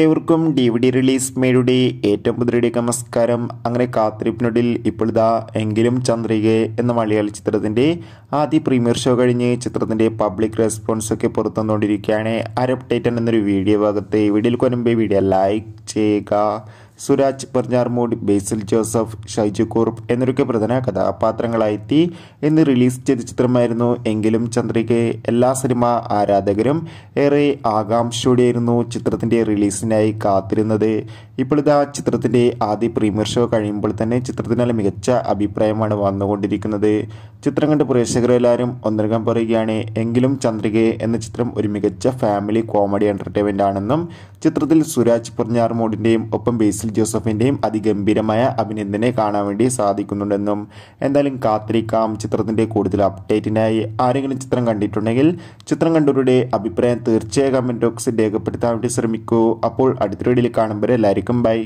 ഏവർക്കും D V D release മേയുടെ ഏറ്റവും പുതിയടിയൊക്കെ നമസ്കാരം അങ്ങനെ കാത്തിരിപ്പിനൊടിൽ ഇപ്പോഴിതാ ഇതാ എങ്കിലും ചന്ദ്രിക എന്ന മലയാള ചിത്രത്തിൻ്റെ ആദ്യ പ്രീമിയർ ഷോ കഴിഞ്ഞ് ചിത്രത്തിൻ്റെ പബ്ലിക് റെസ്പോൺസ് ഒക്കെ പുറത്തുവന്നുകൊണ്ടിരിക്കുകയാണ് അരപ്ഡേറ്റ് എന്നൊരു വീഡിയോ ഭാഗത്ത് വീഡിയോയിൽ കൊനുമ്പേ വീഡിയോ ലൈക്ക് ചെയ്യുക സുരാജ് പറഞ്ഞാർമൂട് ബേസിൽ ജോസഫ് ഷൈജു കുറുപ്പ് എന്നിവരൊക്കെ പ്രധാന കഥാപാത്രങ്ങളായെത്തി ഇന്ന് റിലീസ് ചെയ്ത ചിത്രമായിരുന്നു എങ്കിലും ചന്ദ്രികയെ എല്ലാ സിനിമ ആരാധകരും ഏറെ ആകാംക്ഷയോടെയായിരുന്നു ചിത്രത്തിന്റെ റിലീസിനായി കാത്തിരുന്നത് ഇപ്പോൾ ഇതാ ചിത്രത്തിന്റെ ആദ്യ പ്രീമിയർ ഷോ കഴിയുമ്പോൾ തന്നെ ചിത്രത്തിനുള്ള മികച്ച അഭിപ്രായമാണ് വന്നുകൊണ്ടിരിക്കുന്നത് ചിത്രം കണ്ട് പ്രേക്ഷകരെല്ലാവരും ഒന്നരകം പറയുകയാണ് എങ്കിലും ചന്ദ്രികയെ എന്ന ചിത്രം ഒരു മികച്ച ഫാമിലി കോമഡി എൻ്റർടൈൻമെൻ്റ് ആണെന്നും ചിത്രത്തിൽ സുരാജ് മോഡിന്റെയും ഒപ്പം ബേസിൽ ജോസഫിന്റെയും അതിഗംഭീരമായ അഭിനന്ദനെ കാണാൻ വേണ്ടി സാധിക്കുന്നുണ്ടെന്നും എന്തായാലും കാത്തിരിക്കാം ചിത്രത്തിന്റെ കൂടുതൽ അപ്ഡേറ്റിനായി ആരെങ്കിലും ചിത്രം കണ്ടിട്ടുണ്ടെങ്കിൽ ചിത്രം കണ്ടവരുടെ അഭിപ്രായം തീർച്ചയായും കമന്റ് ബോക്സിൽ രേഖപ്പെടുത്താൻ വേണ്ടി ശ്രമിക്കൂ അപ്പോൾ അടുത്ത വീഡിയോയിൽ കാണുമ്പോൾ എല്ലാവർക്കും ബൈ